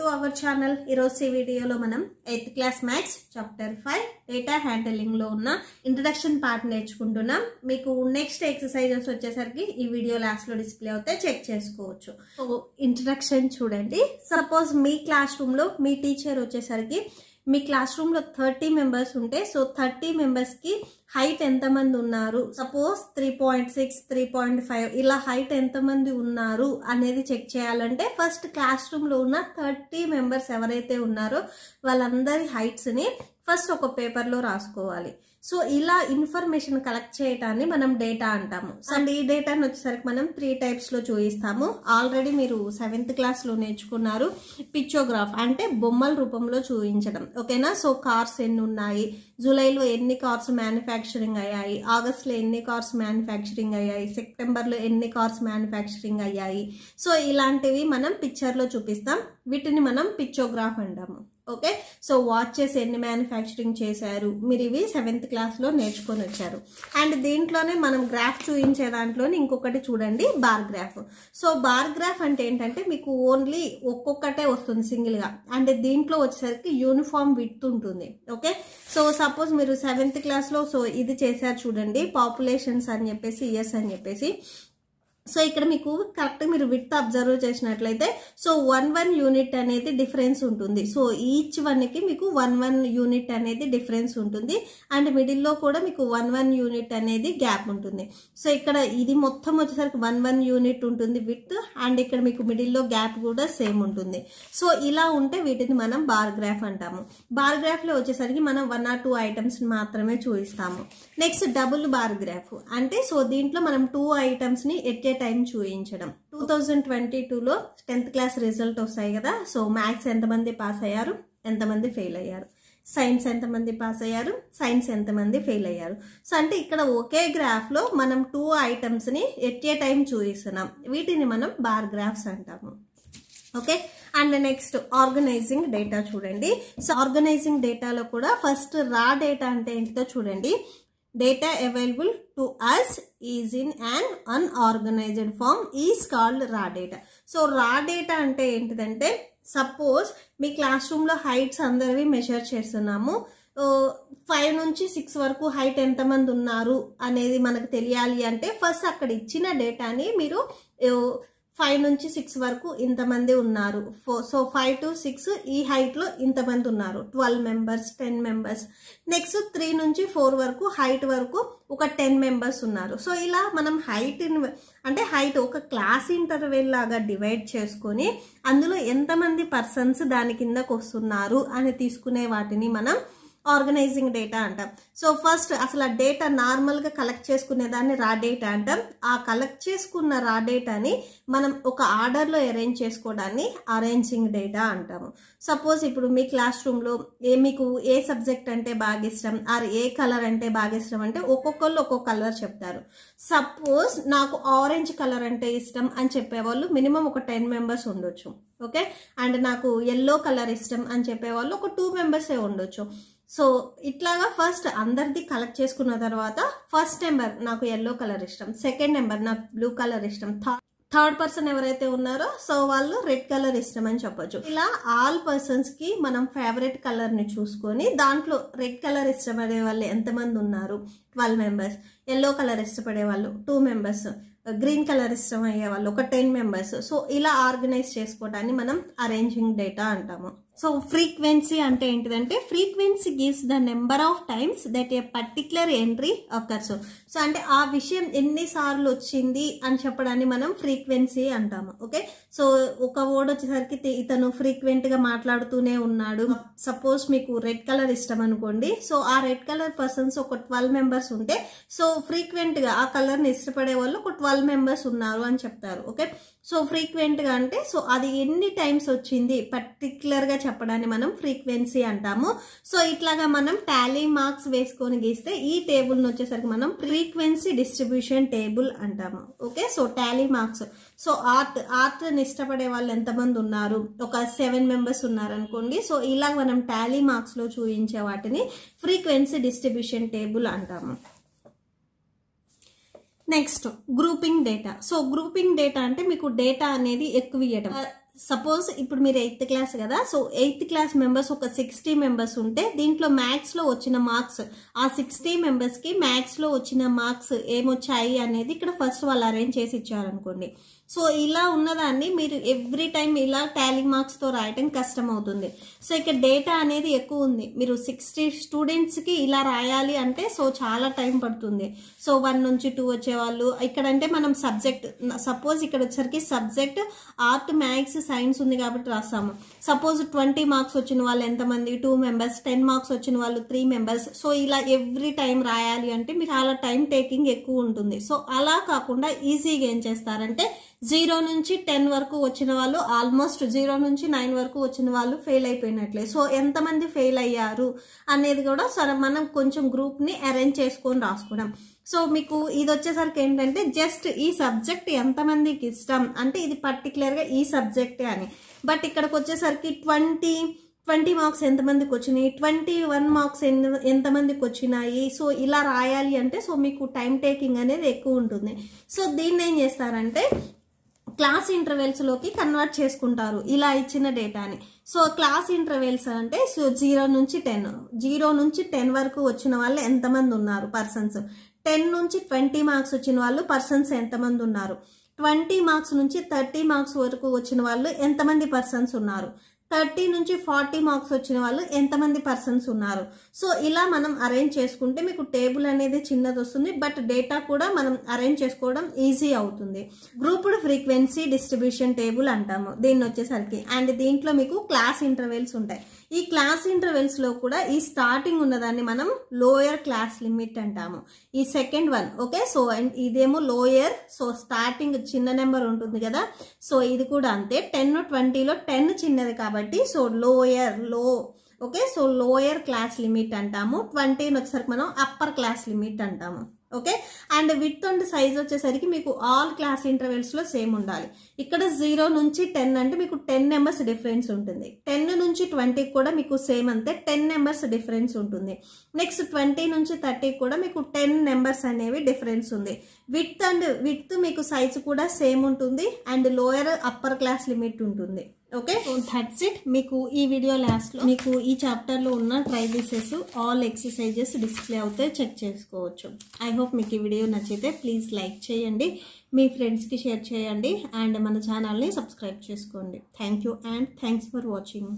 to our channel ఈరోజు ఈ వీడియోలో మనం eighth class maths chapter five data హ్యాండిలింగ్లో ఉన్న ఇంట్రడక్షన్ పార్ట్ నేర్చుకుంటున్నాం మీకు నెక్స్ట్ ఎక్సర్సైజెస్ వచ్చేసరికి ఈ వీడియో లాస్ట్లో డిస్ప్లే అవుతే చెక్ చేసుకోవచ్చు ఇంట్రడక్షన్ చూడండి సపోజ్ మీ క్లాస్ రూమ్లో మీ టీచర్ వచ్చేసరికి మీ క్లాస్ రూమ్లో థర్టీ మెంబర్స్ ఉంటే సో థర్టీ మెంబర్స్కి హైట్ ఎంతమంది ఉన్నారు suppose three point six three point five ఇలా హైట్ ఎంతమంది ఉన్నారు అనేది చెక్ చేయాలంటే ఫస్ట్ క్లాస్ రూమ్లో ఉన్న థర్టీ మెంబర్స్ ఎవరైతే ఉన్నారో వాళ్ళందరి హైట్స్ని ఫస్ట్ ఒక పేపర్లో రాసుకోవాలి సో ఇలా ఇన్ఫర్మేషన్ కలెక్ట్ చేయటాన్ని మనం డేటా అంటాము అండ్ ఈ డేటాని వచ్చేసరికి మనం త్రీ టైప్స్లో చూపిస్తాము ఆల్రెడీ మీరు సెవెంత్ క్లాస్లో నేర్చుకున్నారు పిక్చోగ్రాఫ్ అంటే బొమ్మల రూపంలో చూపించడం ఓకేనా సో కార్స్ ఎన్ని ఉన్నాయి జూలైలో ఎన్ని కార్స్ మ్యానుఫ్యాక్చర్ మ్యానుఫ్యాక్చరింగ్ అయ్యాయి ఆగస్ట్లో ఎన్ని కార్స్ మ్యానుఫ్యాక్చరింగ్ అయ్యాయి సెప్టెంబర్లో ఎన్ని కార్స్ మ్యానుఫ్యాక్చరింగ్ అయ్యాయి సో ఇలాంటివి మనం పిక్చర్లో చూపిస్తాం వీటిని మనం పిక్చోగ్రాఫ్ అంటాము ఓకే సో వాచెస్ ఎన్ని మ్యానుఫ్యాక్చరింగ్ చేశారు మీరు ఇవి సెవెంత్ క్లాస్లో నేర్చుకొని వచ్చారు అండ్ దీంట్లోనే మనం గ్రాఫ్ చూపించే దాంట్లోనే ఇంకొకటి చూడండి bar graph so bar graph అంటే ఏంటంటే మీకు ఓన్లీ ఒక్కొక్కటే వస్తుంది సింగిల్గా అంటే దీంట్లో వచ్చేసరికి యూనిఫామ్ విత్ ఉంటుంది ఓకే సో సపోజ్ మీరు సెవెంత్ క్లాస్లో సో ఇది చేశారు చూడండి పాపులేషన్స్ అని చెప్పేసి ఇయర్స్ అని చెప్పేసి సో ఇక్కడ మీకు కరెక్ట్ మీరు విత్ అబ్జర్వ్ చేసినట్లయితే సో వన్ వన్ యూనిట్ అనేది డిఫరెన్స్ ఉంటుంది సో ఈచ్ వన్కి మీకు వన్ వన్ యూనిట్ అనేది డిఫరెన్స్ ఉంటుంది అండ్ మిడిల్లో కూడా మీకు వన్ వన్ యూనిట్ అనేది గ్యాప్ ఉంటుంది సో ఇక్కడ ఇది మొత్తం వచ్చేసరికి వన్ వన్ యూనిట్ ఉంటుంది విత్ అండ్ ఇక్కడ మీకు మిడిల్లో గ్యాప్ కూడా సేమ్ ఉంటుంది సో ఇలా ఉంటే వీటిని మనం బార్గ్రాఫ్ అంటాము బార్గ్రాఫ్లో వచ్చేసరికి మనం వన్ ఆర్ టూ ఐటమ్స్ని మాత్రమే చూపిస్తాము నెక్స్ట్ డబుల్ బార్గ్రాఫ్ అంటే సో దీంట్లో మనం టూ ఐటమ్స్ని ఎట్ ఒకే టైం చూయించడం టూ థౌజండ్ ట్వంటీ టూలో టెన్త్ క్లాస్ రిజల్ట్ వస్తాయి కదా సో మ్యాథ్స్ ఎంతమంది పాస్ అయ్యారు ఎంతమంది ఫెయిల్ అయ్యారు సైన్స్ ఎంతమంది పాస్ అయ్యారు సైన్స్ ఎంతమంది ఫెయిల్ అయ్యారు సో అంటే ఇక్కడ ఒకే గ్రాఫ్లో మనం టూ ఐటమ్స్ని ఎట్ ఏ టైం చూపిస్తున్నాం వీటిని మనం బార్ గ్రాఫ్స్ అంటాము okay and next organizing data చూడండి సో ఆర్గనైజింగ్ డేటాలో కూడా ఫస్ట్ రా డేటా అంటే ఏంటో చూడండి data available to us is in an unorganized form is called raw data so raw data అంటే ఏంటిదంటే సపోజ్ మీ క్లాస్ రూమ్లో హైట్స్ అందరివి మెషర్ చేస్తున్నాము ఫైవ్ నుంచి సిక్స్ వరకు హైట్ ఎంతమంది ఉన్నారు అనేది మనకు తెలియాలి అంటే ఫస్ట్ అక్కడ ఇచ్చిన డేటాని మీరు ఫైవ్ నుంచి సిక్స్ వరకు ఇంతమంది ఉన్నారు సో ఫైవ్ టు సిక్స్ ఈ హైట్లో ఇంతమంది ఉన్నారు twelve members ten members next three నుంచి ఫోర్ వరకు హైట్ వరకు ఒక టెన్ మెంబర్స్ ఉన్నారు సో ఇలా మనం హైట్ అంటే హైట్ ఒక క్లాస్ ఇంటర్వెల్ లాగా డివైడ్ చేసుకొని అందులో ఎంతమంది పర్సన్స్ దాని కిందకు వస్తున్నారు అని తీసుకునే వాటిని మనం ఆర్గనైజింగ్ డేటా అంటాం సో ఫస్ట్ అసలు ఆ డేటా నార్మల్గా కలెక్ట్ చేసుకునేదాన్ని రా డేటా అంటాం ఆ కలెక్ట్ చేసుకున్న రా డేటాని మనం ఒక ఆర్డర్లో అరేంజ్ చేసుకోవడాన్ని అరేంజింగ్ డేటా అంటాము సపోజ్ ఇప్పుడు మీ క్లాస్ రూమ్లో ఏ మీకు ఏ సబ్జెక్ట్ అంటే బాగా ఇష్టం ఆర్ ఏ కలర్ అంటే బాగా ఇష్టం అంటే ఒక్కొక్కళ్ళు ఒక్కొక్క కలర్ చెప్తారు సపోజ్ నాకు ఆరెంజ్ కలర్ అంటే ఇష్టం అని చెప్పేవాళ్ళు మినిమం ఒక టెన్ మెంబర్స్ ఉండొచ్చు ఓకే అండ్ నాకు ఎల్లో కలర్ ఇష్టం అని చెప్పేవాళ్ళు ఒక టూ మెంబర్సే ఉండొచ్చు సో ఇట్లాగా ఫస్ట్ అందరిది కలెక్ట్ చేసుకున్న తర్వాత ఫస్ట్ నెంబర్ నాకు ఎల్లో కలర్ ఇష్టం సెకండ్ నెంబర్ నాకు బ్లూ కలర్ ఇష్టం థర్డ్ పర్సన్ ఎవరైతే ఉన్నారో సో వాళ్ళు రెడ్ కలర్ ఇష్టం అని చెప్పొచ్చు ఇలా ఆల్ పర్సన్స్ కి మనం ఫేవరెట్ కలర్ ని చూసుకొని దాంట్లో రెడ్ కలర్ ఇష్టపడే వాళ్ళు ఎంతమంది ఉన్నారు ట్వెల్వ్ మెంబర్స్ ఎల్లో కలర్ ఇష్టపడే వాళ్ళు టూ మెంబర్స్ గ్రీన్ కలర్ ఇష్టం అయ్యే వాళ్ళు ఒక టెన్ మెంబర్స్ సో ఇలా ఆర్గనైజ్ చేసుకోవటాన్ని మనం అరేంజింగ్ డేటా అంటాము సో ఫ్రీక్వెన్సీ అంటే ఏంటిదంటే frequency gives the number of times that a particular entry occurs so అంటే ఆ విషయం ఎన్నిసార్లు వచ్చింది అని చెప్పడాన్ని మనం ఫ్రీక్వెన్సీ అంటాము ఓకే సో ఒక వర్డ్ వచ్చేసరికి ఇతను ఫ్రీక్వెంట్గా మాట్లాడుతూనే ఉన్నాడు సపోజ్ మీకు రెడ్ కలర్ ఇష్టం అనుకోండి సో ఆ రెడ్ కలర్ పర్సన్స్ ఒక ట్వెల్వ్ మెంబర్స్ ఉంటే సో ఫ్రీక్వెంట్గా ఆ కలర్ని ఇష్టపడే వాళ్ళు ఒక ట్వెల్వ్ మెంబర్స్ ఉన్నారు అని చెప్తారు ఓకే సో ఫ్రీక్వెంట్గా అంటే సో అది ఎన్ని టైమ్స్ వచ్చింది పర్టిక్యులర్గా చెప్పడాన్ని మనం ఫ్రీక్వెన్సీ అంటాము సో ఇట్లాగా మనం టాలీ మార్క్స్ వేసుకొని గీస్తే ఈ టేబుల్ని వచ్చేసరికి మనం ఫ్రీక్వెన్సీ డిస్ట్రిబ్యూషన్ టేబుల్ అంటాము okay so tally marks so art ఆర్ట్ని ఇష్టపడే వాళ్ళు ఎంతమంది ఉన్నారు ఒక సెవెన్ మెంబర్స్ ఉన్నారనుకోండి సో ఇలా మనం టాలీ మార్క్స్లో చూపించే వాటిని ఫ్రీక్వెన్సీ డిస్ట్రిబ్యూషన్ టేబుల్ అంటాము next grouping data so grouping data అంటే మీకు డేటా అనేది ఎక్కువ ఇవ్వడం సపోజ్ uh, ఇప్పుడు మీరు ఎయిత్ క్లాస్ కదా సో ఎయిత్ క్లాస్ మెంబర్స్ ఒక సిక్స్టీ మెంబర్స్ ఉంటే దీంట్లో మ్యాథ్స్లో వచ్చిన మార్క్స్ ఆ సిక్స్టీ మెంబర్స్కి మ్యాథ్స్లో వచ్చిన మార్క్స్ ఏమొచ్చాయి అనేది ఇక్కడ ఫస్ట్ వాళ్ళు అరేంజ్ చేసి ఇచ్చారనుకోండి సో ఇలా ఉన్నదాన్ని మీరు ఎవ్రీ టైం ఇలా టాలీ మార్క్స్తో రాయటం కష్టం అవుతుంది సో ఇక్కడ డేటా అనేది ఎక్కువ ఉంది మీరు సిక్స్టీ స్టూడెంట్స్కి ఇలా రాయాలి అంటే సో చాలా టైం పడుతుంది సో వన్ నుంచి టూ వచ్చేవాళ్ళు అంటే మనం సబ్జెక్ట్ సపోజ్ ఇక్కడ వచ్చరికి సబ్జెక్ట్ ఆర్ట్ మ్యాథ్స్ సైన్స్ ఉంది కాబట్టి రాస్తాము సపోజ్ ట్వంటీ మార్క్స్ వచ్చిన వాళ్ళు ఎంతమంది టూ మెంబర్స్ టెన్ మార్క్స్ వచ్చిన వాళ్ళు త్రీ మెంబర్స్ సో ఇలా ఎవ్రీ టైం రాయాలి అంటే మీకు అలా టైం టేకింగ్ ఎక్కువ ఉంటుంది సో అలా కాకుండా ఈజీగా ఏం చేస్తారంటే జీరో నుంచి టెన్ వరకు వచ్చిన వాళ్ళు ఆల్మోస్ట్ జీరో నుంచి నైన్ వరకు వచ్చిన వాళ్ళు ఫెయిల్ అయిపోయినట్లే సో ఎంతమంది ఫెయిల్ అయ్యారు అనేది కూడా సరే మనం కొంచెం గ్రూప్ని అరేంజ్ చేసుకొని రాసుకున్నాం సో మీకు ఇది వచ్చేసరికి ఏంటంటే జస్ట్ ఈ సబ్జెక్ట్ ఎంతమందికి ఇష్టం అంటే ఇది పర్టికులర్గా ఈ సబ్జెక్టే అని బట్ ఇక్కడికి వచ్చేసరికి ట్వంటీ ట్వంటీ మార్క్స్ ఎంతమందికి వచ్చినాయి ట్వంటీ వన్ మార్క్స్ ఎంతమందికి వచ్చినాయి సో ఇలా రాయాలి అంటే సో మీకు టైం టేకింగ్ అనేది ఎక్కువ ఉంటుంది సో దీన్ని ఏం చేస్తారంటే క్లాస్ ఇంటర్వెల్స్లోకి కన్వర్ట్ చేసుకుంటారు ఇలా ఇచ్చిన డేటాని సో క్లాస్ ఇంటర్వెల్స్ అంటే సో జీరో నుంచి టెన్ జీరో నుంచి టెన్ వరకు వచ్చిన వాళ్ళు ఎంతమంది ఉన్నారు పర్సన్స్ టెన్ నుంచి ట్వంటీ మార్క్స్ వచ్చిన వాళ్ళు పర్సన్స్ ఎంతమంది ఉన్నారు ట్వంటీ మార్క్స్ నుంచి థర్టీ మార్క్స్ వరకు వచ్చిన వాళ్ళు ఎంతమంది పర్సన్స్ ఉన్నారు థర్టీ నుంచి ఫార్టీ మార్క్స్ వచ్చిన వాళ్ళు ఎంతమంది పర్సన్స్ ఉన్నారు సో ఇలా మనం అరేంజ్ చేసుకుంటే మీకు టేబుల్ అనేది చిన్నది వస్తుంది బట్ డేటా కూడా మనం అరేంజ్ చేసుకోవడం ఈజీ అవుతుంది గ్రూప్డ్ ఫ్రీక్వెన్సీ డిస్ట్రిబ్యూషన్ టేబుల్ అంటాము దీన్ని వచ్చేసరికి అండ్ దీంట్లో మీకు క్లాస్ ఇంటర్వెల్స్ ఉంటాయి ఈ క్లాస్ ఇంటర్వెల్స్లో కూడా ఈ స్టార్టింగ్ ఉన్నదాన్ని మనం లోయర్ క్లాస్ లిమిట్ అంటాము ఈ second one okay so and ఇదేమో లోయర్ సో స్టార్టింగ్ చిన్న నెంబర్ ఉంటుంది కదా సో ఇది కూడా అంతే టెన్ ట్వంటీలో టెన్ చిన్నది కాబట్టి కాబట్టి సో లోయర్ లో okay so lower class limit అంటాము ట్వంటీని వచ్చేసరికి మనం అప్పర్ క్లాస్ లిమిట్ అంటాము okay and with and size వచ్చేసరికి మీకు ఆల్ క్లాస్ ఇంటర్వెల్స్లో సేమ్ ఉండాలి ఇక్కడ జీరో నుంచి టెన్ అంటే మీకు టెన్ నెంబర్స్ డిఫరెన్స్ ఉంటుంది టెన్ నుంచి ట్వంటీకి కూడా మీకు సేమ్ అంతే టెన్ నెంబర్స్ డిఫరెన్స్ ఉంటుంది నెక్స్ట్ ట్వంటీ నుంచి థర్టీకి కూడా మీకు టెన్ నెంబర్స్ అనేవి డిఫరెన్స్ ఉంది విత్ అండ్ విత్ మీకు సైజ్ కూడా సేమ్ ఉంటుంది and lower upper class limit ఉంటుంది ఓకే దట్స్ ఇట్ మీకు ఈ వీడియో లాస్ట్లో మీకు ఈ చాప్టర్లో ఉన్న ట్రైబీసెస్ ఆల్ ఎక్సర్సైజెస్ డిస్ప్లే అవుతాయి చెక్ చేసుకోవచ్చు ఐ హోప్ మీకు ఈ వీడియో నచ్చితే ప్లీజ్ లైక్ చేయండి మీ ఫ్రెండ్స్కి షేర్ చేయండి అండ్ మన ఛానల్ని సబ్స్క్రైబ్ చేసుకోండి thank you and thanks for watching